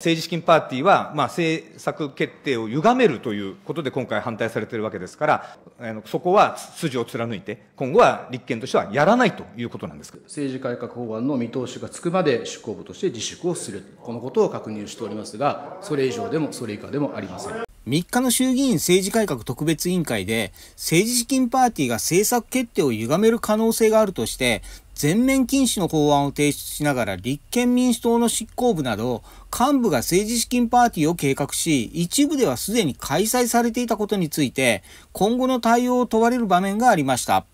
政治資金パーティーは、まあ、政策決定を歪めるということで今回反対されているわけですから、あのそこは筋を貫いて、今後は立憲としてはやらないということなんです政治改革法案の見通しがつくまで執行部として自粛をする、このことを確認しておりますが、それ以上でもそれ以下でもありません。3日の衆議院政治改革特別委員会で政治資金パーティーが政策決定を歪める可能性があるとして全面禁止の法案を提出しながら立憲民主党の執行部など幹部が政治資金パーティーを計画し一部ではすでに開催されていたことについて今後の対応を問われる場面がありました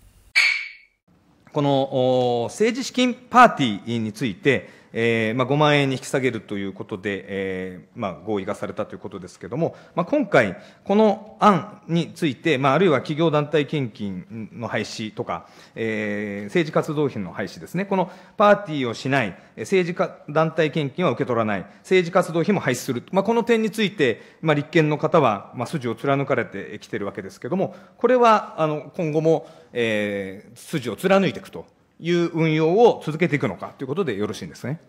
この政治資金パーティーについてえーまあ、5万円に引き下げるということで、えーまあ、合意がされたということですけれども、まあ、今回、この案について、まあ、あるいは企業団体献金の廃止とか、えー、政治活動費の廃止ですね、このパーティーをしない、政治団体献金は受け取らない、政治活動費も廃止する、まあ、この点について、まあ、立憲の方は、まあ、筋を貫かれてきているわけですけれども、これはあの今後も、えー、筋を貫いていくと。いう運用を続けていくのかということでよろしいんですね。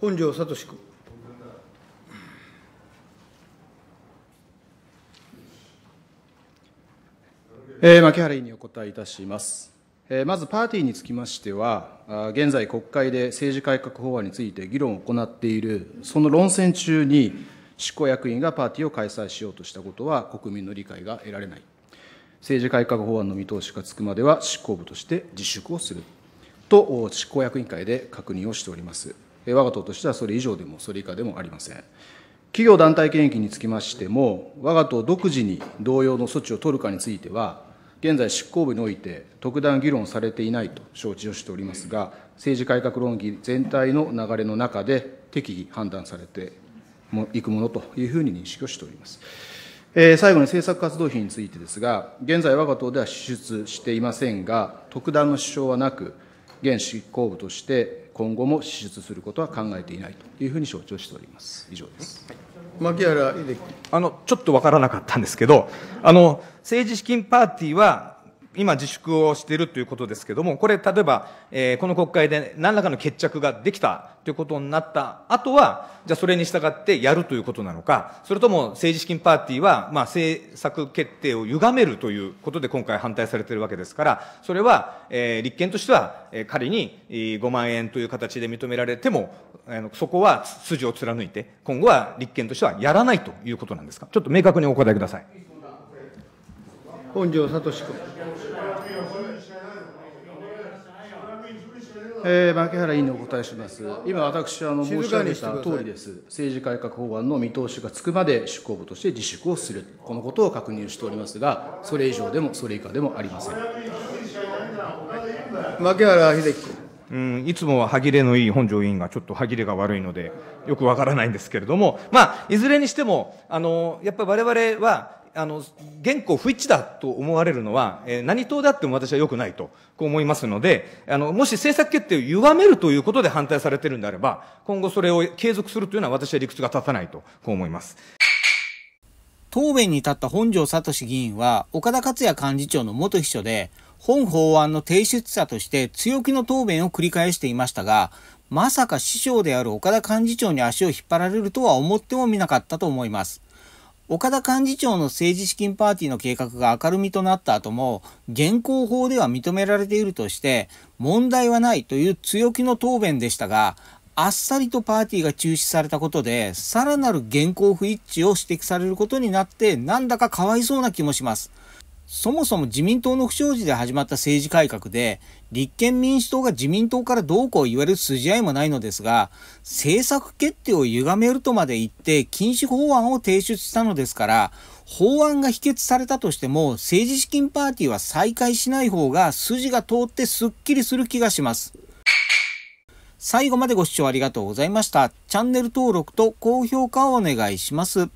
本庄聡君。えー、牧原委員にお答えいたします。えー、まずパーティーにつきましては、現在国会で政治改革法案について議論を行っている、その論戦中に執行役員がパーティーを開催しようとしたことは国民の理解が得られない政治改革法案の見通しがつくまでは執行部として自粛をすると執行役員会で確認をしております。我が党としてはそれ以上でもそれ以下でもありません。企業団体権益につきましても、我が党独自に同様の措置を取るかについては、現在、執行部において特段議論されていないと承知をしておりますが、政治改革論議全体の流れの中で適宜判断されていくものというふうに認識をしております。えー、最後に政策活動費についてですが、現在、我が党では支出していませんが、特段の支障はなく、現執行部として今後も支出することは考えていないというふうに承知をしております。以上です。牧原秀樹あのちょっとわからなかったんですけど、あの政治資金パーティーは今、自粛をしているということですけれども、これ、例えば、えー、この国会で何らかの決着ができたということになった後は、じゃあそれに従ってやるということなのか、それとも政治資金パーティーは、まあ、政策決定を歪めるということで今回反対されているわけですから、それは、えー、立憲としては、えー、仮に5万円という形で認められても、あのそこは筋を貫いて、今後は立憲としてはやらないということなんですか。ちょっと明確にお答えください。本庄聡君。えー、牧原委員にお答えします、今、私あの申し上げた通りです、政治改革法案の見通しがつくまで執行部として自粛をする、このことを確認しておりますが、それ以上でもそれ以下でもありません。牧原秀樹君うん、いつもは歯切れのいい本庄委員がちょっと歯切れが悪いので、よくわからないんですけれども、まあ、いずれにしても、あの、やっぱり我々は、あの現行不一致だと思われるのは、えー、何党であっても私は良くないと、こう思いますので、あの、もし政策決定を歪めるということで反対されてるんであれば、今後それを継続するというのは私は理屈が立たないと、こう思います。答弁に立った本庄聡議員は、岡田克也幹事長の元秘書で、本法案の提出者として強気の答弁を繰り返していましたが、まさか師匠である岡田幹事長に足を引っ張られるとは思ってもみなかったと思います。岡田幹事長の政治資金パーティーの計画が明るみとなった後も、現行法では認められているとして、問題はないという強気の答弁でしたが、あっさりとパーティーが中止されたことで、さらなる現行不一致を指摘されることになって、なんだかかわいそうな気もします。そもそも自民党の不祥事で始まった政治改革で、立憲民主党が自民党からどうこう言われる筋合いもないのですが、政策決定を歪めるとまで言って禁止法案を提出したのですから、法案が否決されたとしても、政治資金パーティーは再開しない方が筋が通ってすっきりする気がします。最後までご視聴ありがとうございました。チャンネル登録と高評価をお願いします。